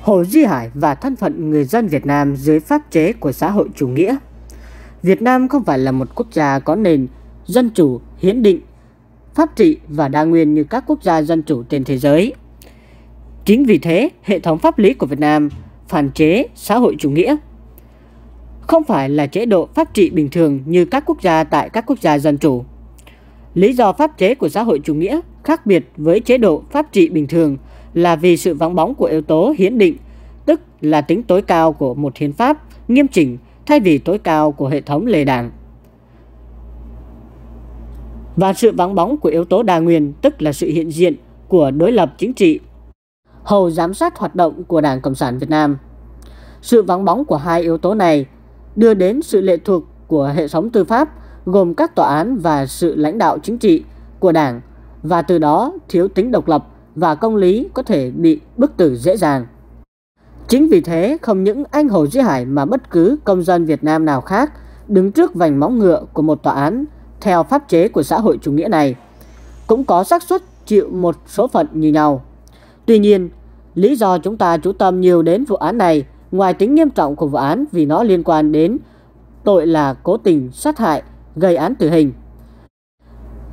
Hồ Duy Hải và thân phận người dân Việt Nam dưới pháp chế của xã hội chủ nghĩa. Việt Nam không phải là một quốc gia có nền dân chủ, hiến định, pháp trị và đa nguyên như các quốc gia dân chủ trên thế giới. Chính vì thế, hệ thống pháp lý của Việt Nam phản chế xã hội chủ nghĩa. Không phải là chế độ pháp trị bình thường như các quốc gia tại các quốc gia dân chủ. Lý do pháp chế của xã hội chủ nghĩa khác biệt với chế độ pháp trị bình thường là vì sự vắng bóng của yếu tố hiến định, tức là tính tối cao của một hiến pháp nghiêm chỉnh thay vì tối cao của hệ thống lề đảng. Và sự vắng bóng của yếu tố đa nguyên, tức là sự hiện diện của đối lập chính trị, hầu giám sát hoạt động của Đảng Cộng sản Việt Nam. Sự vắng bóng của hai yếu tố này đưa đến sự lệ thuộc của hệ thống tư pháp gồm các tòa án và sự lãnh đạo chính trị của Đảng và từ đó thiếu tính độc lập và công lý có thể bị bức tử dễ dàng. Chính vì thế, không những anh Hồ Duy Hải mà bất cứ công dân Việt Nam nào khác đứng trước vành móng ngựa của một tòa án theo pháp chế của xã hội chủ nghĩa này cũng có xác suất chịu một số phận như nhau. Tuy nhiên, lý do chúng ta chú tâm nhiều đến vụ án này ngoài tính nghiêm trọng của vụ án vì nó liên quan đến tội là cố tình sát hại, gây án tử hình.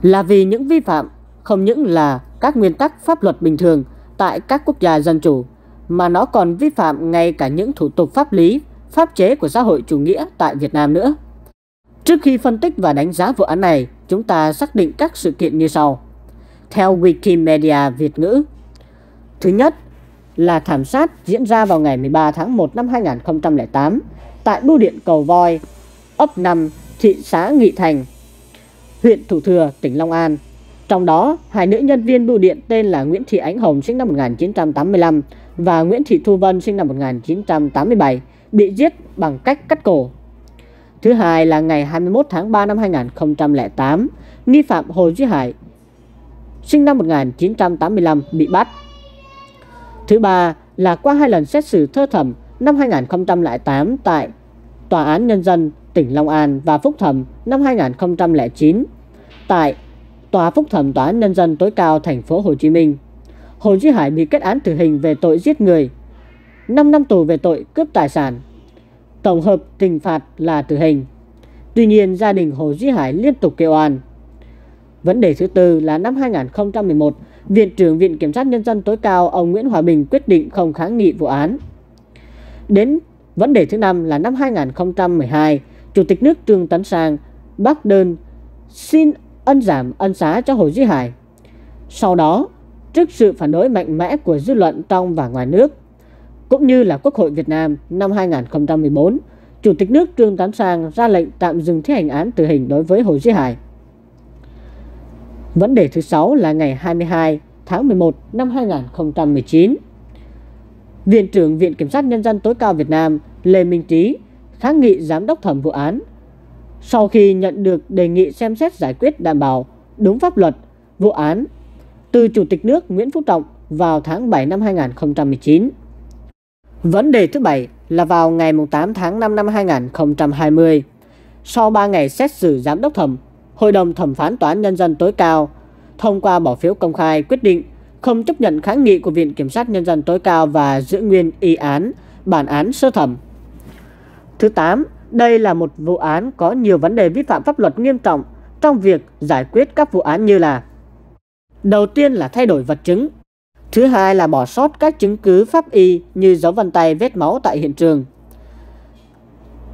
Là vì những vi phạm không những là các nguyên tắc pháp luật bình thường tại các quốc gia dân chủ, mà nó còn vi phạm ngay cả những thủ tục pháp lý, pháp chế của xã hội chủ nghĩa tại Việt Nam nữa. Trước khi phân tích và đánh giá vụ án này, chúng ta xác định các sự kiện như sau. Theo Wikimedia Việt ngữ, thứ nhất là thảm sát diễn ra vào ngày 13 tháng 1 năm 2008 tại bưu điện Cầu Voi, ấp 5, thị xã Nghị Thành, huyện Thủ Thừa, tỉnh Long An. Trong đó, hai nữ nhân viên bưu điện tên là Nguyễn Thị Ánh Hồng sinh năm 1985 và Nguyễn Thị Thu Vân sinh năm 1987 bị giết bằng cách cắt cổ. Thứ hai là ngày 21 tháng 3 năm 2008, nghi phạm Hồ Duy Hải sinh năm 1985 bị bắt. Thứ ba là qua hai lần xét xử thơ thẩm năm 2008 tại Tòa án Nhân dân tỉnh Long An và phúc thẩm năm 2009 tại Tòa phúc thẩm tòa án nhân dân tối cao thành phố Hồ Chí Minh. Hồ Duy Hải bị kết án tử hình về tội giết người, 5 năm tù về tội cướp tài sản. Tổng hợp hình phạt là tử hình. Tuy nhiên, gia đình Hồ Duy Hải liên tục kêu oan. Vấn đề thứ tư là năm 2011, Viện trưởng Viện Kiểm sát Nhân dân tối cao ông Nguyễn Hòa Bình quyết định không kháng nghị vụ án. Đến vấn đề thứ năm là năm 2012, Chủ tịch nước Trương Tấn Sang bác đơn xin ân giảm ân xá cho Hồ Duy Hải. Sau đó, trước sự phản đối mạnh mẽ của dư luận trong và ngoài nước, cũng như là Quốc hội Việt Nam năm 2014, Chủ tịch nước Trương Tấn Sang ra lệnh tạm dừng thi hành án tử hình đối với Hồ Duy Hải. Vấn đề thứ 6 là ngày 22 tháng 11 năm 2019. Viện trưởng Viện Kiểm sát Nhân dân tối cao Việt Nam Lê Minh Trí kháng nghị giám đốc thẩm vụ án sau khi nhận được đề nghị xem xét giải quyết đảm bảo đúng pháp luật vụ án từ Chủ tịch nước Nguyễn Phú Trọng vào tháng 7 năm 2019. Vấn đề thứ bảy là vào ngày 8 tháng 5 năm 2020, sau 3 ngày xét xử giám đốc thẩm, Hội đồng thẩm phán Tòa án Nhân dân tối cao thông qua bỏ phiếu công khai quyết định không chấp nhận kháng nghị của Viện Kiểm sát Nhân dân tối cao và giữ nguyên y án, bản án sơ thẩm. Thứ 8 đây là một vụ án có nhiều vấn đề vi phạm pháp luật nghiêm trọng trong việc giải quyết các vụ án như là Đầu tiên là thay đổi vật chứng. Thứ hai là bỏ sót các chứng cứ pháp y như dấu vân tay vết máu tại hiện trường.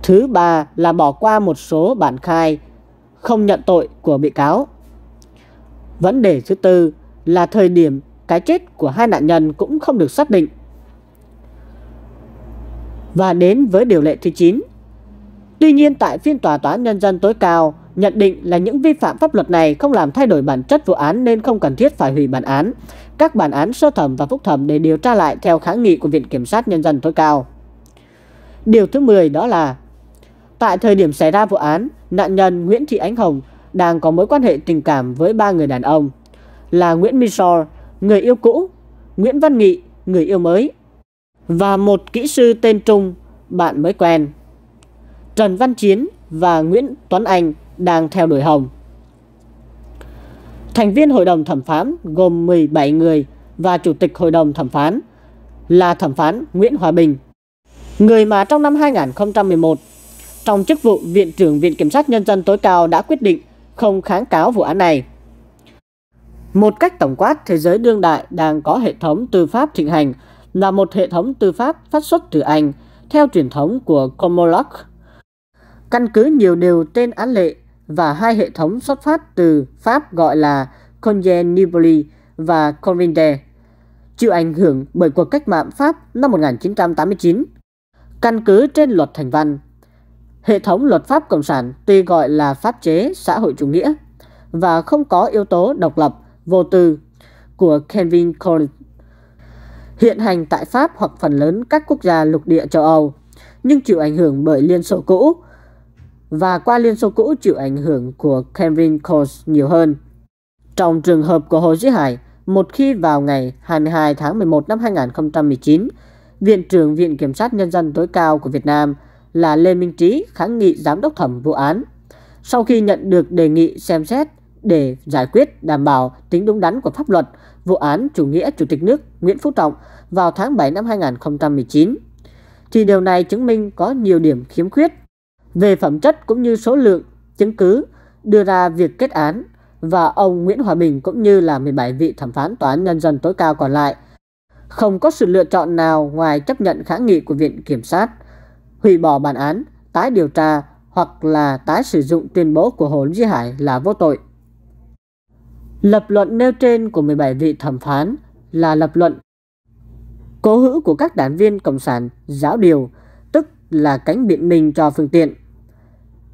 Thứ ba là bỏ qua một số bản khai không nhận tội của bị cáo. Vấn đề thứ tư là thời điểm cái chết của hai nạn nhân cũng không được xác định. Và đến với điều lệ thứ 9 Tuy nhiên tại phiên tòa Tòa án nhân dân tối cao, nhận định là những vi phạm pháp luật này không làm thay đổi bản chất vụ án nên không cần thiết phải hủy bản án. Các bản án sơ thẩm và phúc thẩm để điều tra lại theo kháng nghị của Viện Kiểm sát Nhân dân tối cao. Điều thứ 10 đó là Tại thời điểm xảy ra vụ án, nạn nhân Nguyễn Thị Ánh Hồng đang có mối quan hệ tình cảm với ba người đàn ông là Nguyễn Michor, người yêu cũ, Nguyễn Văn Nghị, người yêu mới và một kỹ sư tên Trung, bạn mới quen. Trần Văn Chiến và Nguyễn Tuấn Anh đang theo đuổi Hồng. Thành viên hội đồng thẩm phán gồm 17 người và chủ tịch hội đồng thẩm phán là thẩm phán Nguyễn Hòa Bình. Người mà trong năm 2011, trong chức vụ Viện trưởng Viện Kiểm sát Nhân dân tối cao đã quyết định không kháng cáo vụ án này. Một cách tổng quát, thế giới đương đại đang có hệ thống tư pháp thịnh hành là một hệ thống tư pháp phát xuất từ Anh theo truyền thống của Common Law Căn cứ nhiều điều tên án lệ và hai hệ thống xuất phát từ Pháp gọi là Congeniboli và Convinde, chịu ảnh hưởng bởi cuộc cách mạng Pháp năm 1989. Căn cứ trên luật thành văn, hệ thống luật pháp Cộng sản tuy gọi là pháp chế xã hội chủ nghĩa và không có yếu tố độc lập, vô tư của Kevin Collins hiện hành tại Pháp hoặc phần lớn các quốc gia lục địa châu Âu, nhưng chịu ảnh hưởng bởi Liên Xô cũ và qua Liên Xô cũ chịu ảnh hưởng của Kevin Coles nhiều hơn. Trong trường hợp của Hồ Duy Hải, một khi vào ngày 22 tháng 11 năm 2019, Viện trưởng Viện Kiểm sát Nhân dân tối cao của Việt Nam là Lê Minh Trí kháng nghị giám đốc thẩm vụ án. Sau khi nhận được đề nghị xem xét để giải quyết đảm bảo tính đúng đắn của pháp luật, vụ án chủ nghĩa Chủ tịch nước Nguyễn Phú Trọng vào tháng 7 năm 2019, thì điều này chứng minh có nhiều điểm khiếm khuyết về phẩm chất cũng như số lượng chứng cứ đưa ra việc kết án và ông Nguyễn Hòa Bình cũng như là 17 vị thẩm phán tòa án nhân dân tối cao còn lại không có sự lựa chọn nào ngoài chấp nhận kháng nghị của viện kiểm sát, hủy bỏ bản án, tái điều tra hoặc là tái sử dụng tuyên bố của Hồ Duy Hải là vô tội. Lập luận nêu trên của 17 vị thẩm phán là lập luận cố hữu của các đảng viên cộng sản giáo điều, tức là cánh biện minh cho phương tiện.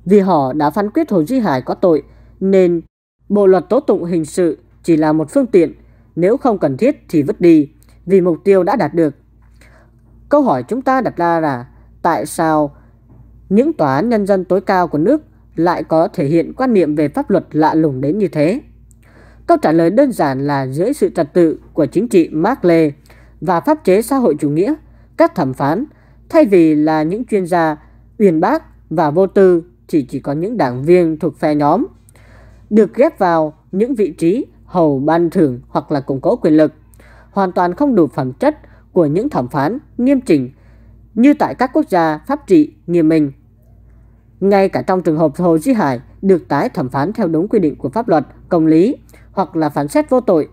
Vì họ đã phán quyết Hồ Duy Hải có tội nên bộ luật tố tụng hình sự chỉ là một phương tiện, nếu không cần thiết thì vứt đi vì mục tiêu đã đạt được. Câu hỏi chúng ta đặt ra là tại sao những tòa án nhân dân tối cao của nước lại có thể hiện quan niệm về pháp luật lạ lùng đến như thế? Câu trả lời đơn giản là dưới sự trật tự của chính trị Mark Lê và pháp chế xã hội chủ nghĩa, các thẩm phán, thay vì là những chuyên gia uyên bác và vô tư thì chỉ có những đảng viên thuộc phe nhóm, được ghép vào những vị trí hầu ban thưởng hoặc là củng cố quyền lực, hoàn toàn không đủ phẩm chất của những thẩm phán nghiêm chỉnh như tại các quốc gia pháp trị nghiêm minh. Ngay cả trong trường hợp Hồ Chí Hải được tái thẩm phán theo đúng quy định của pháp luật, công lý hoặc là phán xét vô tội,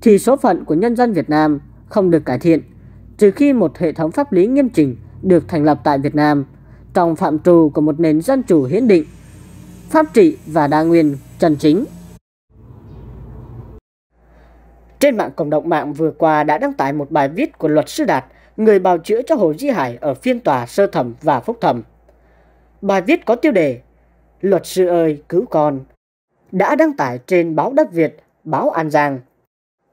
thì số phận của nhân dân Việt Nam không được cải thiện trừ khi một hệ thống pháp lý nghiêm chỉnh được thành lập tại Việt Nam – trong phạm trù của một nền dân chủ hiến định, pháp trị và đa nguyên chân chính. Trên mạng cộng đồng mạng vừa qua đã đăng tải một bài viết của luật sư Đạt, người bào chữa cho Hồ Di Hải ở phiên tòa sơ thẩm và phúc thẩm. Bài viết có tiêu đề Luật sư ơi cứu con đã đăng tải trên báo Đất Việt, báo An Giang.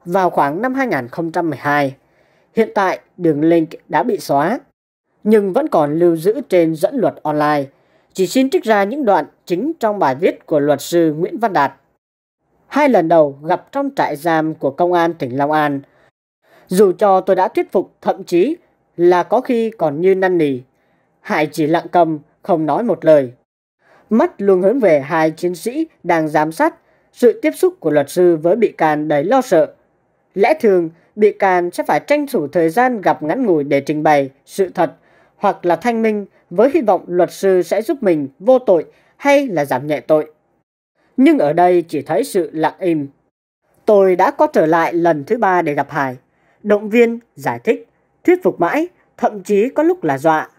Vào khoảng năm 2012, hiện tại đường link đã bị xóa nhưng vẫn còn lưu giữ trên dẫn luật online. Chỉ xin trích ra những đoạn chính trong bài viết của luật sư Nguyễn Văn Đạt. Hai lần đầu gặp trong trại giam của Công an tỉnh Long An. Dù cho tôi đã thuyết phục thậm chí là có khi còn như năn nỉ. Hải chỉ lặng cầm, không nói một lời. Mắt luôn hướng về hai chiến sĩ đang giám sát sự tiếp xúc của luật sư với bị can đầy lo sợ. Lẽ thường, bị can sẽ phải tranh thủ thời gian gặp ngắn ngủi để trình bày sự thật hoặc là thanh minh với hy vọng luật sư sẽ giúp mình vô tội hay là giảm nhẹ tội. Nhưng ở đây chỉ thấy sự lặng im. Tôi đã có trở lại lần thứ ba để gặp Hải, động viên, giải thích, thuyết phục mãi, thậm chí có lúc là dọa.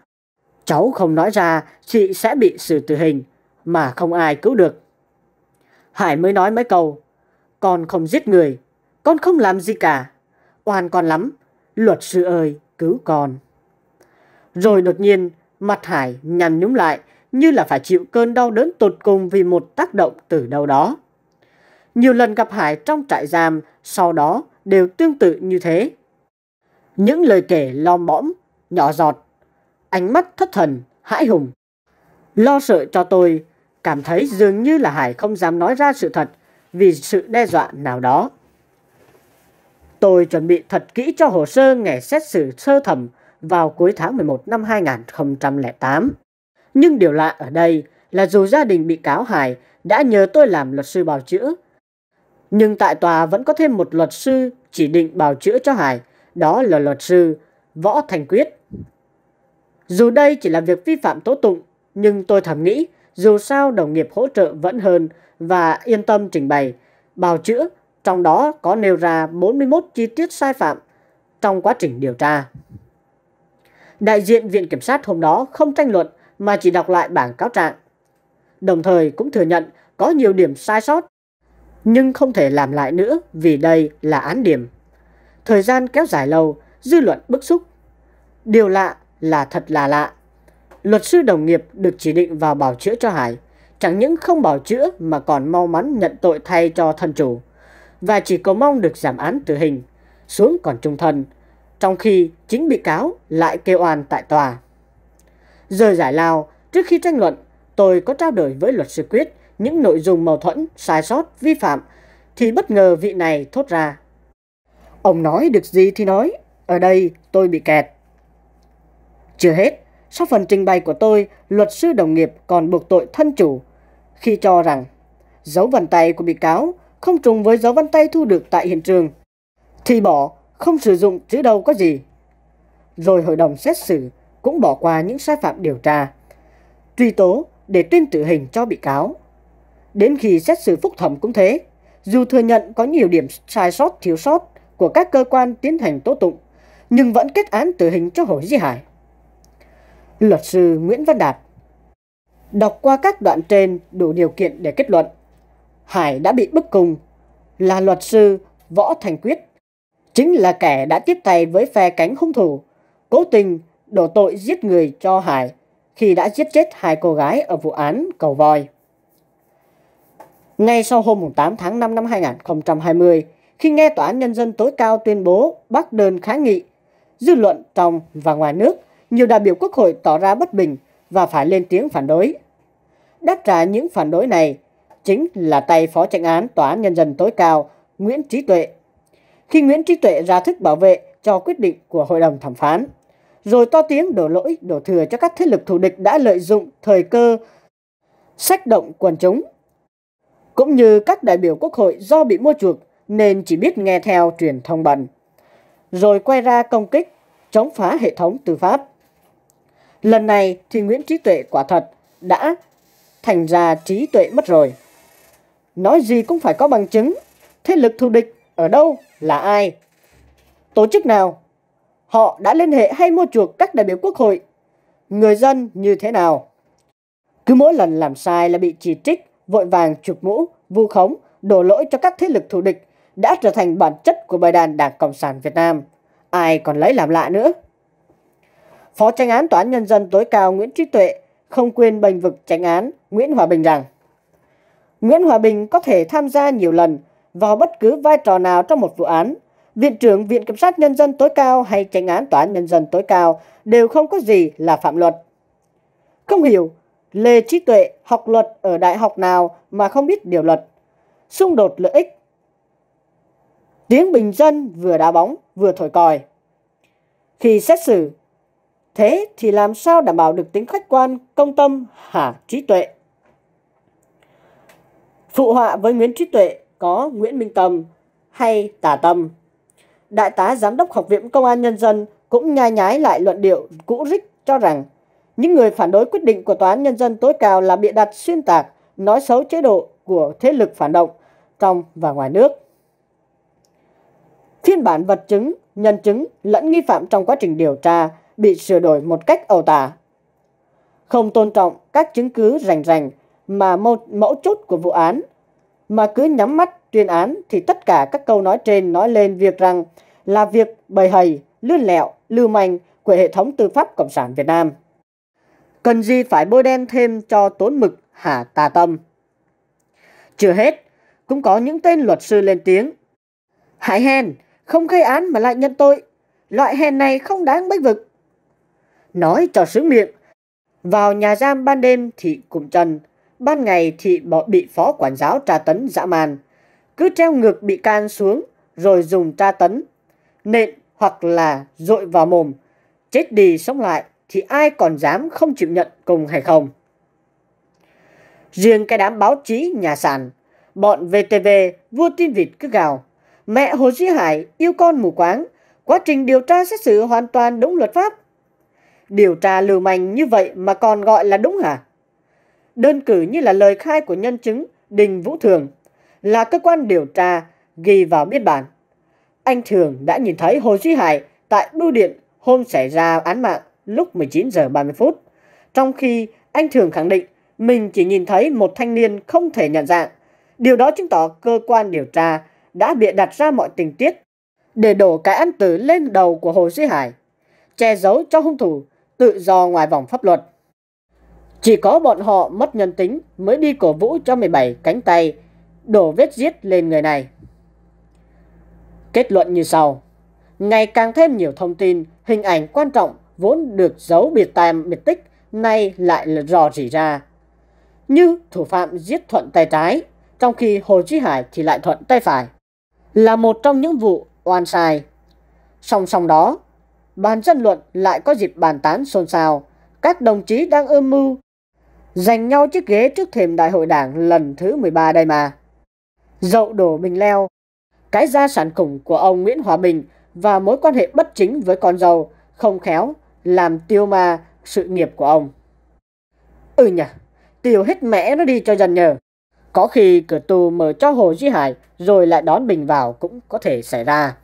Cháu không nói ra chị sẽ bị xử tử hình, mà không ai cứu được. Hải mới nói mấy câu, con không giết người, con không làm gì cả, oan con lắm, luật sư ơi cứu con. Rồi đột nhiên, mặt Hải nhằn nhúm lại như là phải chịu cơn đau đớn tột cùng vì một tác động từ đâu đó. Nhiều lần gặp Hải trong trại giam, sau đó đều tương tự như thế. Những lời kể lom bõm, nhỏ giọt, ánh mắt thất thần, hãi hùng. Lo sợ cho tôi, cảm thấy dường như là Hải không dám nói ra sự thật vì sự đe dọa nào đó. Tôi chuẩn bị thật kỹ cho hồ sơ ngày xét xử sơ thẩm vào cuối tháng 11 năm 2008. Nhưng điều lạ ở đây là dù gia đình bị cáo Hải đã nhờ tôi làm luật sư bào chữa, nhưng tại tòa vẫn có thêm một luật sư chỉ định bào chữa cho Hải, đó là luật sư Võ Thành Quyết. Dù đây chỉ là việc vi phạm tố tụng, nhưng tôi thầm nghĩ dù sao đồng nghiệp hỗ trợ vẫn hơn và yên tâm trình bày, bào chữa, trong đó có nêu ra 41 chi tiết sai phạm trong quá trình điều tra đại diện Viện Kiểm sát hôm đó không tranh luận mà chỉ đọc lại bản cáo trạng. Đồng thời cũng thừa nhận có nhiều điểm sai sót, nhưng không thể làm lại nữa vì đây là án điểm. Thời gian kéo dài lâu, dư luận bức xúc. Điều lạ là thật là lạ. Luật sư đồng nghiệp được chỉ định vào bảo chữa cho Hải, chẳng những không bảo chữa mà còn mau mắn nhận tội thay cho thân chủ, và chỉ cầu mong được giảm án tử hình, xuống còn trung thân, trong khi chính bị cáo lại kêu oan tại tòa. Rời giải lao, trước khi tranh luận, tôi có trao đổi với luật sư Quyết những nội dung mâu thuẫn, sai sót, vi phạm, thì bất ngờ vị này thốt ra. Ông nói được gì thì nói, ở đây tôi bị kẹt. Chưa hết, sau phần trình bày của tôi, luật sư đồng nghiệp còn buộc tội thân chủ khi cho rằng dấu vân tay của bị cáo không trùng với dấu vân tay thu được tại hiện trường. Thì bỏ không sử dụng chữ đâu có gì. Rồi hội đồng xét xử cũng bỏ qua những sai phạm điều tra, truy tố để tuyên tử hình cho bị cáo. Đến khi xét xử phúc thẩm cũng thế, dù thừa nhận có nhiều điểm sai sót thiếu sót của các cơ quan tiến hành tố tụng, nhưng vẫn kết án tử hình cho Hồ Di Hải. Luật sư Nguyễn Văn Đạt Đọc qua các đoạn trên đủ điều kiện để kết luận. Hải đã bị bức cung là luật sư Võ Thành Quyết chính là kẻ đã tiếp tay với phe cánh hung thủ, cố tình đổ tội giết người cho Hải khi đã giết chết hai cô gái ở vụ án cầu voi. Ngay sau hôm 8 tháng 5 năm 2020, khi nghe Tòa án Nhân dân tối cao tuyên bố bác đơn kháng nghị, dư luận trong và ngoài nước, nhiều đại biểu quốc hội tỏ ra bất bình và phải lên tiếng phản đối. Đáp trả những phản đối này chính là tay Phó tranh án Tòa án Nhân dân tối cao Nguyễn Trí Tuệ khi Nguyễn Trí Tuệ ra thức bảo vệ cho quyết định của hội đồng thẩm phán, rồi to tiếng đổ lỗi, đổ thừa cho các thế lực thù địch đã lợi dụng thời cơ sách động quần chúng. Cũng như các đại biểu quốc hội do bị mua chuộc nên chỉ biết nghe theo truyền thông bẩn, rồi quay ra công kích, chống phá hệ thống tư pháp. Lần này thì Nguyễn Trí Tuệ quả thật đã thành ra trí tuệ mất rồi. Nói gì cũng phải có bằng chứng, thế lực thù địch ở đâu là ai, tổ chức nào, họ đã liên hệ hay mua chuộc các đại biểu quốc hội, người dân như thế nào. Cứ mỗi lần làm sai là bị chỉ trích, vội vàng chụp mũ, vu khống, đổ lỗi cho các thế lực thù địch đã trở thành bản chất của bài đàn Đảng Cộng sản Việt Nam. Ai còn lấy làm lạ nữa? Phó tranh án Tòa án Nhân dân tối cao Nguyễn Trí Tuệ không quên bình vực tranh án Nguyễn Hòa Bình rằng Nguyễn Hòa Bình có thể tham gia nhiều lần vào bất cứ vai trò nào trong một vụ án. Viện trưởng Viện Kiểm sát Nhân dân tối cao hay tranh án Tòa án Nhân dân tối cao đều không có gì là phạm luật. Không hiểu, Lê Trí Tuệ học luật ở đại học nào mà không biết điều luật. Xung đột lợi ích. Tiếng bình dân vừa đá bóng vừa thổi còi. Khi xét xử, thế thì làm sao đảm bảo được tính khách quan, công tâm, hả trí tuệ? Phụ họa với Nguyễn Trí Tuệ có Nguyễn Minh Tâm hay Tà Tâm. Đại tá Giám đốc Học viện Công an Nhân dân cũng nhai nhái lại luận điệu cũ rích cho rằng những người phản đối quyết định của Tòa án Nhân dân tối cao là bịa đặt xuyên tạc, nói xấu chế độ của thế lực phản động trong và ngoài nước. Phiên bản vật chứng, nhân chứng lẫn nghi phạm trong quá trình điều tra bị sửa đổi một cách ẩu tả. Không tôn trọng các chứng cứ rành rành mà mẫu, chốt của vụ án mà cứ nhắm mắt tuyên án thì tất cả các câu nói trên nói lên việc rằng là việc bầy hầy, lươn lẹo, lưu manh của hệ thống tư pháp Cộng sản Việt Nam. Cần gì phải bôi đen thêm cho tốn mực hả tà tâm. Chưa hết, cũng có những tên luật sư lên tiếng. Hại hèn, không gây án mà lại nhận tội. Loại hèn này không đáng bách vực. Nói cho sướng miệng, vào nhà giam ban đêm thì cụm trần ban ngày thị bị phó quản giáo tra tấn dã man, cứ treo ngược bị can xuống rồi dùng tra tấn, nện hoặc là dội vào mồm, chết đi sống lại thì ai còn dám không chịu nhận cùng hay không? Riêng cái đám báo chí nhà sàn, bọn VTV vua tin vịt cứ gào, mẹ Hồ chí Hải yêu con mù quáng, quá trình điều tra xét xử hoàn toàn đúng luật pháp. Điều tra lừa manh như vậy mà còn gọi là đúng hả? đơn cử như là lời khai của nhân chứng Đình Vũ Thường là cơ quan điều tra ghi vào biên bản. Anh Thường đã nhìn thấy Hồ Duy Hải tại bưu điện hôm xảy ra án mạng lúc 19 giờ 30 phút, trong khi anh Thường khẳng định mình chỉ nhìn thấy một thanh niên không thể nhận dạng. Điều đó chứng tỏ cơ quan điều tra đã bịa đặt ra mọi tình tiết để đổ cái án tử lên đầu của Hồ Duy Hải, che giấu cho hung thủ tự do ngoài vòng pháp luật. Chỉ có bọn họ mất nhân tính mới đi cổ vũ cho 17 cánh tay, đổ vết giết lên người này. Kết luận như sau. Ngày càng thêm nhiều thông tin, hình ảnh quan trọng vốn được giấu biệt tàm biệt tích, nay lại là rò rỉ ra. Như thủ phạm giết thuận tay trái, trong khi Hồ Chí Hải thì lại thuận tay phải. Là một trong những vụ oan sai. Song song đó, bàn dân luận lại có dịp bàn tán xôn xao. Các đồng chí đang âm mưu giành nhau chiếc ghế trước thềm đại hội đảng lần thứ 13 đây mà. Dậu đổ bình leo, cái gia sản khủng của ông Nguyễn Hòa Bình và mối quan hệ bất chính với con dâu không khéo làm tiêu ma sự nghiệp của ông. Ừ nhỉ, tiêu hết mẹ nó đi cho dần nhờ. Có khi cửa tù mở cho Hồ Duy Hải rồi lại đón Bình vào cũng có thể xảy ra.